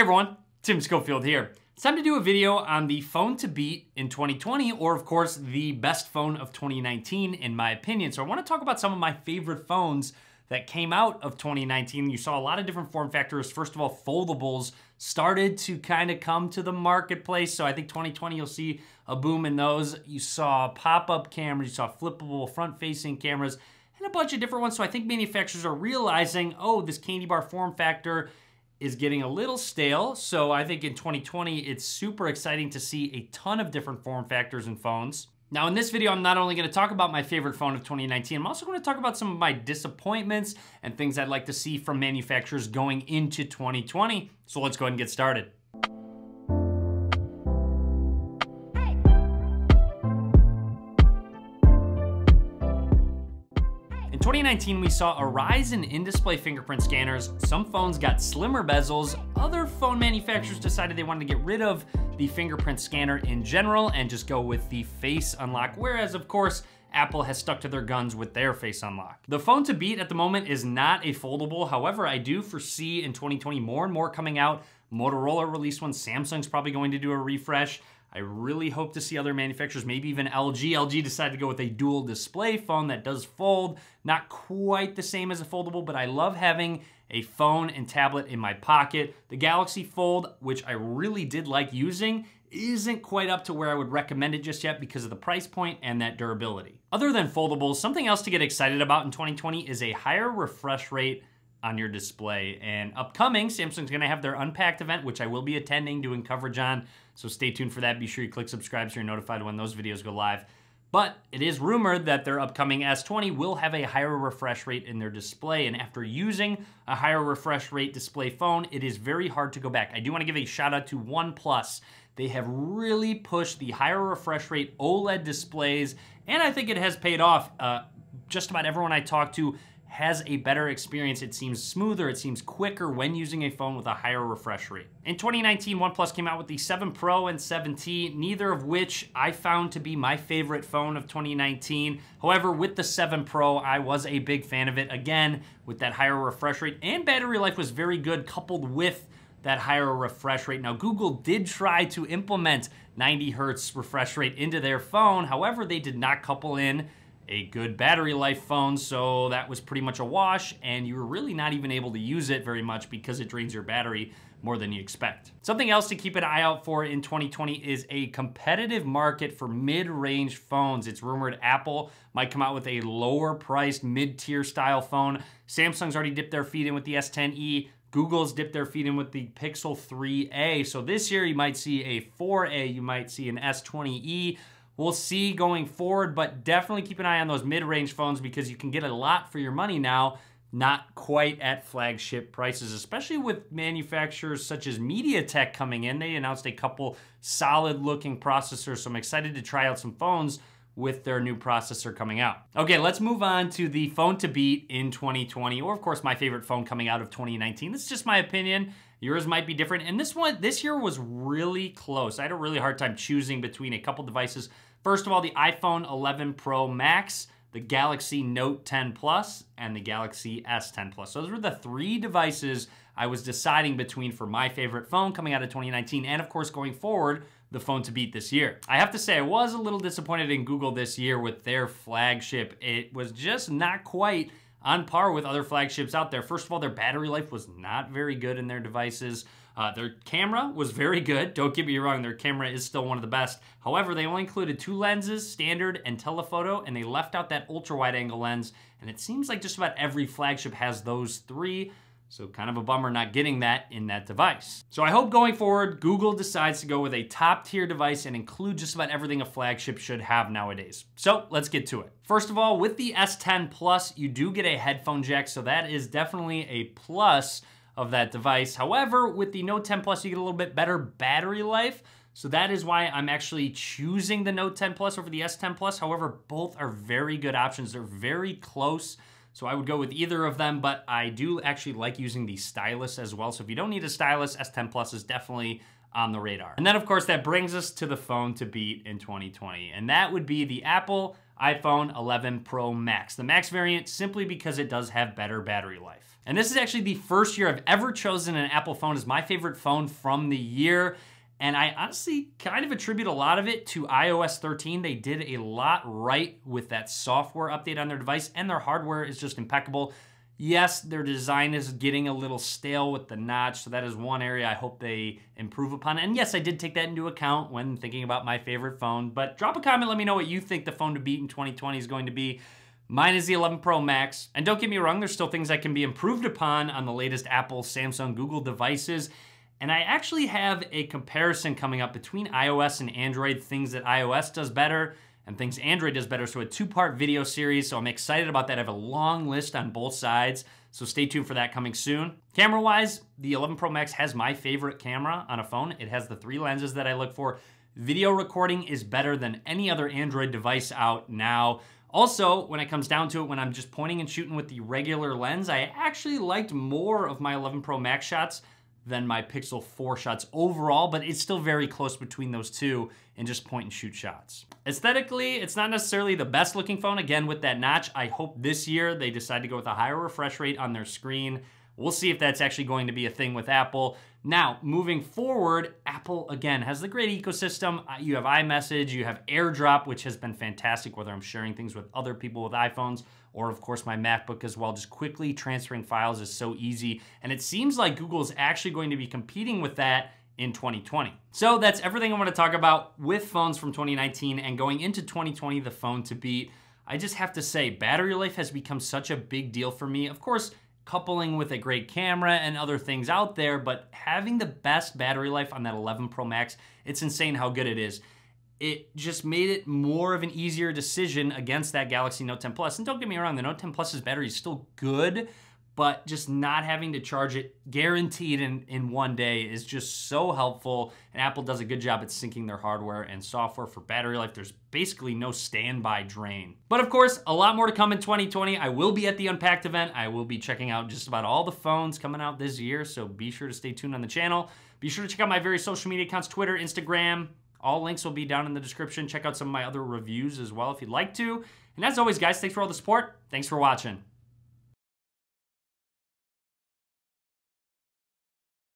Hey everyone, Tim Schofield here. It's time to do a video on the phone to beat in 2020, or of course, the best phone of 2019, in my opinion. So I wanna talk about some of my favorite phones that came out of 2019. You saw a lot of different form factors. First of all, foldables started to kind of come to the marketplace. So I think 2020, you'll see a boom in those. You saw pop-up cameras, you saw flippable front-facing cameras, and a bunch of different ones. So I think manufacturers are realizing, oh, this candy bar form factor is getting a little stale. So I think in 2020, it's super exciting to see a ton of different form factors and phones. Now, in this video, I'm not only gonna talk about my favorite phone of 2019, I'm also gonna talk about some of my disappointments and things I'd like to see from manufacturers going into 2020. So let's go ahead and get started. 2019, we saw a rise in in-display fingerprint scanners. Some phones got slimmer bezels. Other phone manufacturers decided they wanted to get rid of the fingerprint scanner in general and just go with the face unlock. Whereas, of course, Apple has stuck to their guns with their face unlock. The phone to beat at the moment is not a foldable. However, I do foresee in 2020 more and more coming out. Motorola released one, Samsung's probably going to do a refresh. I really hope to see other manufacturers, maybe even LG. LG decided to go with a dual display phone that does fold. Not quite the same as a foldable, but I love having a phone and tablet in my pocket. The Galaxy Fold, which I really did like using, isn't quite up to where I would recommend it just yet because of the price point and that durability. Other than foldables, something else to get excited about in 2020 is a higher refresh rate on your display. And upcoming, Samsung's gonna have their Unpacked event, which I will be attending, doing coverage on so stay tuned for that. Be sure you click subscribe so you're notified when those videos go live. But it is rumored that their upcoming S20 will have a higher refresh rate in their display. And after using a higher refresh rate display phone, it is very hard to go back. I do want to give a shout out to OnePlus. They have really pushed the higher refresh rate OLED displays, and I think it has paid off. Uh, just about everyone I talked to has a better experience. It seems smoother, it seems quicker when using a phone with a higher refresh rate. In 2019, OnePlus came out with the 7 Pro and 7T, neither of which I found to be my favorite phone of 2019. However, with the 7 Pro, I was a big fan of it. Again, with that higher refresh rate and battery life was very good coupled with that higher refresh rate. Now, Google did try to implement 90 hertz refresh rate into their phone. However, they did not couple in a good battery life phone, so that was pretty much a wash, and you were really not even able to use it very much because it drains your battery more than you expect. Something else to keep an eye out for in 2020 is a competitive market for mid-range phones. It's rumored Apple might come out with a lower priced mid-tier style phone. Samsung's already dipped their feet in with the S10e. Google's dipped their feet in with the Pixel 3a. So this year you might see a 4a, you might see an S20e, We'll see going forward, but definitely keep an eye on those mid range phones because you can get a lot for your money now, not quite at flagship prices, especially with manufacturers such as MediaTek coming in. They announced a couple solid looking processors, so I'm excited to try out some phones with their new processor coming out. Okay, let's move on to the phone to beat in 2020, or of course, my favorite phone coming out of 2019. This is just my opinion. Yours might be different. And this one, this year was really close. I had a really hard time choosing between a couple devices. First of all, the iPhone 11 Pro Max, the Galaxy Note 10 Plus, and the Galaxy S10 Plus. So those were the three devices I was deciding between for my favorite phone coming out of 2019 and, of course, going forward, the phone to beat this year. I have to say, I was a little disappointed in Google this year with their flagship. It was just not quite on par with other flagships out there. First of all, their battery life was not very good in their devices. Uh, their camera was very good. Don't get me wrong, their camera is still one of the best. However, they only included two lenses, standard and telephoto, and they left out that ultra wide angle lens. And it seems like just about every flagship has those three. So kind of a bummer not getting that in that device. So I hope going forward, Google decides to go with a top tier device and include just about everything a flagship should have nowadays. So let's get to it. First of all, with the S10 Plus, you do get a headphone jack. So that is definitely a plus of that device. However, with the Note 10 Plus, you get a little bit better battery life. So that is why I'm actually choosing the Note 10 Plus over the S10 Plus. However, both are very good options. They're very close so I would go with either of them, but I do actually like using the stylus as well. So if you don't need a stylus, S10 Plus is definitely on the radar. And then of course that brings us to the phone to beat in 2020, and that would be the Apple iPhone 11 Pro Max, the Max variant simply because it does have better battery life. And this is actually the first year I've ever chosen an Apple phone as my favorite phone from the year. And I honestly kind of attribute a lot of it to iOS 13. They did a lot right with that software update on their device, and their hardware is just impeccable. Yes, their design is getting a little stale with the notch, so that is one area I hope they improve upon. And yes, I did take that into account when thinking about my favorite phone, but drop a comment, let me know what you think the phone to beat in 2020 is going to be. Mine is the 11 Pro Max. And don't get me wrong, there's still things that can be improved upon on the latest Apple, Samsung, Google devices. And I actually have a comparison coming up between iOS and Android, things that iOS does better and things Android does better. So a two-part video series, so I'm excited about that. I have a long list on both sides, so stay tuned for that coming soon. Camera-wise, the 11 Pro Max has my favorite camera on a phone. It has the three lenses that I look for. Video recording is better than any other Android device out now. Also, when it comes down to it, when I'm just pointing and shooting with the regular lens, I actually liked more of my 11 Pro Max shots than my Pixel 4 shots overall, but it's still very close between those two and just point and shoot shots. Aesthetically, it's not necessarily the best looking phone. Again, with that notch, I hope this year they decide to go with a higher refresh rate on their screen. We'll see if that's actually going to be a thing with Apple. Now, moving forward, Apple again has the great ecosystem. Uh, you have iMessage, you have AirDrop, which has been fantastic, whether I'm sharing things with other people with iPhones or, of course, my MacBook as well. Just quickly transferring files is so easy. And it seems like Google is actually going to be competing with that in 2020. So that's everything I want to talk about with phones from 2019 and going into 2020, the phone to beat. I just have to say, battery life has become such a big deal for me. Of course, coupling with a great camera and other things out there, but having the best battery life on that 11 Pro Max, it's insane how good it is. It just made it more of an easier decision against that Galaxy Note 10 Plus. And don't get me wrong, the Note 10 Plus's battery is still good, but just not having to charge it guaranteed in, in one day is just so helpful. And Apple does a good job at syncing their hardware and software for battery life. There's basically no standby drain. But of course, a lot more to come in 2020. I will be at the Unpacked event. I will be checking out just about all the phones coming out this year, so be sure to stay tuned on the channel. Be sure to check out my various social media accounts, Twitter, Instagram. All links will be down in the description. Check out some of my other reviews as well if you'd like to. And as always, guys, thanks for all the support. Thanks for watching.